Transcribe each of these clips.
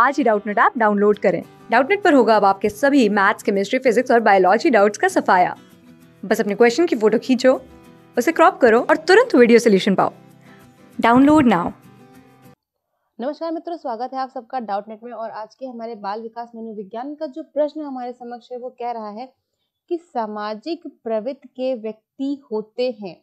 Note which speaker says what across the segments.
Speaker 1: आज ही Doubtnut app download करें डाउटनेट पर होगा अब आपके सभी मैथ्स केमिस्ट्री फिजिक्स और बायोलॉजी डाउट्स का सफाया बस अपने क्वेश्चन की फोटो खींचो उसे क्रॉप करो और तुरंत वीडियो सोल्यूशन पाओ डाउनलोड नाउ
Speaker 2: नमस्कार मित्रों स्वागत है आप सबका डाउट नेट में और आज के हमारे बाल विकास मनोविज्ञान का जो प्रश्न हमारे समक्ष है वो कह रहा है कि सामाजिक प्रवृत्ति के व्यक्ति होते हैं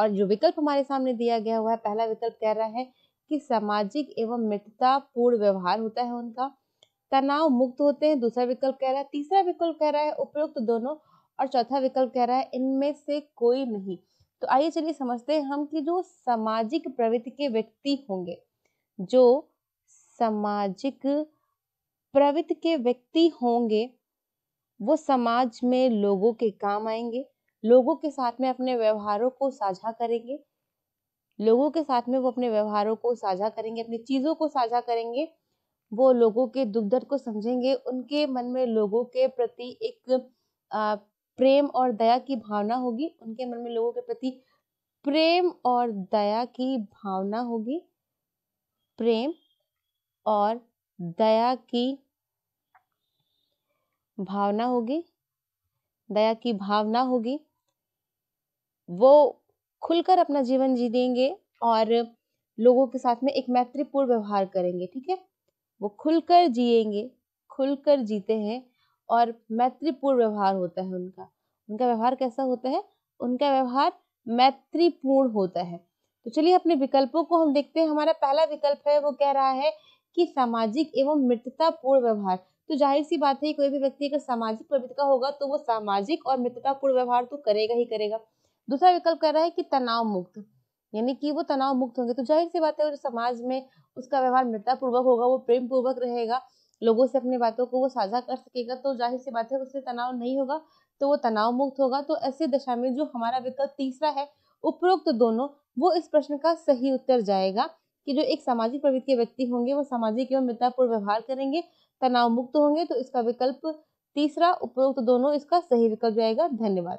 Speaker 2: और जो विकल्प हमारे सामने दिया गया हुआ है पहला विकल्प कह रहा है कि सामाजिक एवं मित्रतापूर्ण व्यवहार होता है उनका तनाव मुक्त होते हैं दूसरा विकल्प कह रहा है तीसरा विकल्प कह रहा है उपयुक्त दोनों और चौथा विकल्प कह रहा है इनमें से कोई नहीं तो आइए चलिए समझते हैं हम कि जो सामाजिक प्रवृत्ति के व्यक्ति होंगे जो सामाजिक प्रवृत्ति के व्यक्ति होंगे वो समाज में लोगों के काम आएंगे लोगों के साथ में अपने व्यवहारों को साझा करेंगे लोगों के साथ में वो अपने व्यवहारों को साझा करेंगे अपनी चीज़ों को साझा करेंगे वो लोगों के दुख दर्द को समझेंगे उनके मन में लोगों के प्रति एक प्रेम और दया की भावना होगी उनके मन में लोगों के प्रति प्रेम और दया की भावना होगी प्रेम और दया की भावना होगी दया की भावना होगी वो खुलकर अपना जीवन जी देंगे और लोगों के साथ में एक मैत्रीपूर्ण व्यवहार करेंगे ठीक है वो खुलकर जिएंगे खुलकर जीते हैं और मैत्रीपूर्ण व्यवहार होता है उनका उनका व्यवहार कैसा होता है उनका व्यवहार मैत्रीपूर्ण होता है तो चलिए अपने विकल्पों को हम देखते हैं हमारा पहला विकल्प है वो कह रहा है कि सामाजिक एवं मित्रतापूर्ण व्यवहार तो जाहिर सी बात है कोई भी व्यक्ति अगर सामाजिक प्रवृत्ति का होगा तो वो सामाजिक और मित्रतापूर्ण व्यवहार तो करेगा ही करेगा दूसरा विकल्प कह रहा है कि तनाव मुक्त यानी कि वो तनाव मुक्त होंगे तो जाहिर सी बात है समाज में उसका व्यवहार मित्रता पूर्वक होगा वो प्रेम पूर्वक रहेगा लोगों से अपनी बातों को वो साझा कर सकेगा तो जाहिर सी बात है उससे तनाव नहीं होगा तो वो तनाव मुक्त होगा तो ऐसी दशा में जो हमारा विकल्प तीसरा है उपरोक्त तो दोनों वो इस प्रश्न का सही उत्तर जाएगा कि जो एक सामाजिक प्रवृत्ति के व्यक्ति होंगे वो सामाजिक एवं मित्रतापूर्ण व्यवहार करेंगे तनाव मुक्त होंगे तो इसका विकल्प तीसरा उपरोक्त तो दोनों इसका सही विकल्प जाएगा धन्यवाद